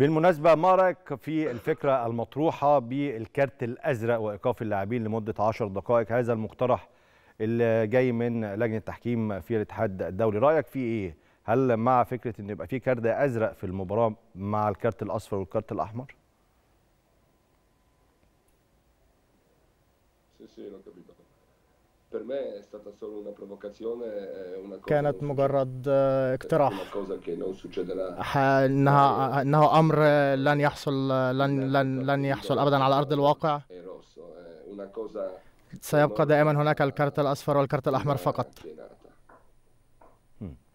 بالمناسبة ما رأيك في الفكرة المطروحة بالكارت الأزرق وإيقاف اللاعبين لمدة 10 دقائق هذا المقترح اللي جاي من لجنة التحكيم في الاتحاد الدولي رأيك فيه إيه؟ هل مع فكرة أن يبقى في كارت أزرق في المباراة مع الكارت الأصفر والكارت الأحمر؟ E كانت مجرد آه، اقتراح انها آه، انه امر لن يحصل لن لن لن يحصل ابدا على ارض الواقع سيبقى دائما هناك الكارت الاصفر والكرت الاحمر فقط